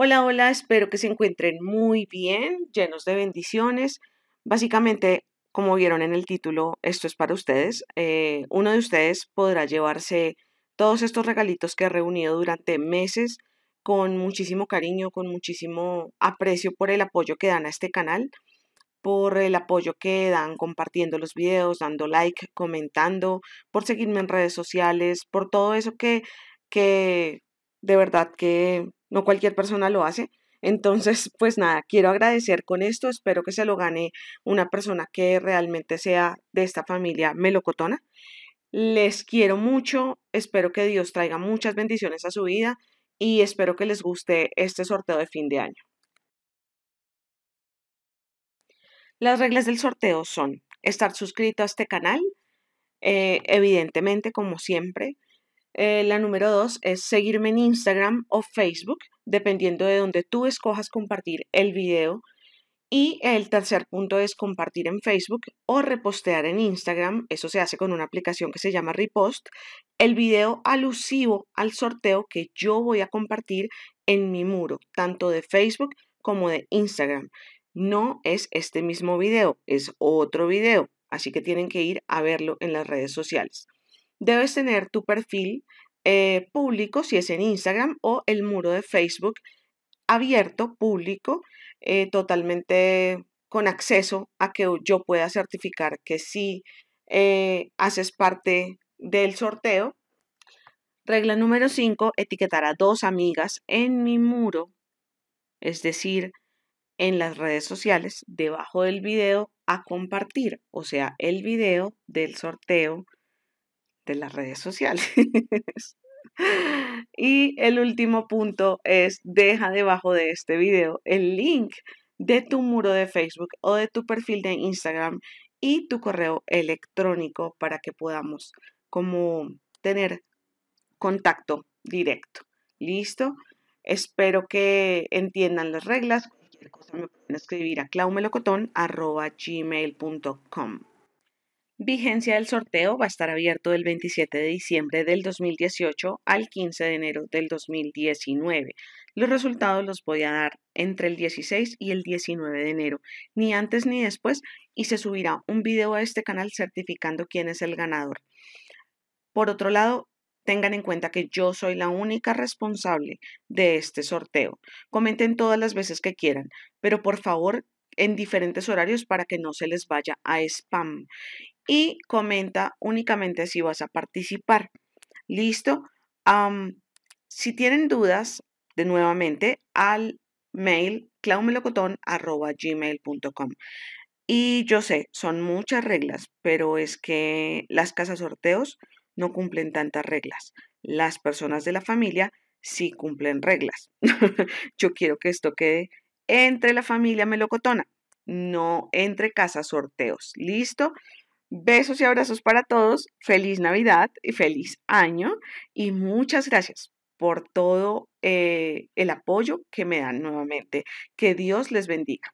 Hola, hola, espero que se encuentren muy bien, llenos de bendiciones. Básicamente, como vieron en el título, esto es para ustedes. Eh, uno de ustedes podrá llevarse todos estos regalitos que he reunido durante meses con muchísimo cariño, con muchísimo aprecio por el apoyo que dan a este canal, por el apoyo que dan compartiendo los videos, dando like, comentando, por seguirme en redes sociales, por todo eso que, que de verdad que no cualquier persona lo hace. Entonces, pues nada, quiero agradecer con esto, espero que se lo gane una persona que realmente sea de esta familia melocotona. Les quiero mucho, espero que Dios traiga muchas bendiciones a su vida y espero que les guste este sorteo de fin de año. Las reglas del sorteo son estar suscrito a este canal, eh, evidentemente como siempre, eh, la número dos es seguirme en Instagram o Facebook, dependiendo de donde tú escojas compartir el video. Y el tercer punto es compartir en Facebook o repostear en Instagram. Eso se hace con una aplicación que se llama Repost. El video alusivo al sorteo que yo voy a compartir en mi muro, tanto de Facebook como de Instagram. No es este mismo video, es otro video. Así que tienen que ir a verlo en las redes sociales debes tener tu perfil eh, público, si es en Instagram, o el muro de Facebook abierto, público, eh, totalmente con acceso a que yo pueda certificar que sí eh, haces parte del sorteo. Regla número 5, etiquetar a dos amigas en mi muro, es decir, en las redes sociales, debajo del video, a compartir, o sea, el video del sorteo de las redes sociales. y el último punto es, deja debajo de este video el link de tu muro de Facebook o de tu perfil de Instagram y tu correo electrónico para que podamos como tener contacto directo. ¿Listo? Espero que entiendan las reglas. Cualquier cosa me pueden escribir a gmail.com Vigencia del sorteo va a estar abierto del 27 de diciembre del 2018 al 15 de enero del 2019. Los resultados los voy a dar entre el 16 y el 19 de enero, ni antes ni después, y se subirá un video a este canal certificando quién es el ganador. Por otro lado, tengan en cuenta que yo soy la única responsable de este sorteo. Comenten todas las veces que quieran, pero por favor en diferentes horarios para que no se les vaya a spam y comenta únicamente si vas a participar. ¿Listo? si tienen dudas, de nuevamente al mail claumelocotón.gmail.com Y yo sé, son muchas reglas, pero es que las casas sorteos no cumplen tantas reglas. Las personas de la familia sí cumplen reglas. yo quiero que esto quede entre la familia melocotona, no entre casas sorteos. ¿Listo? Besos y abrazos para todos. Feliz Navidad y feliz año. Y muchas gracias por todo eh, el apoyo que me dan nuevamente. Que Dios les bendiga.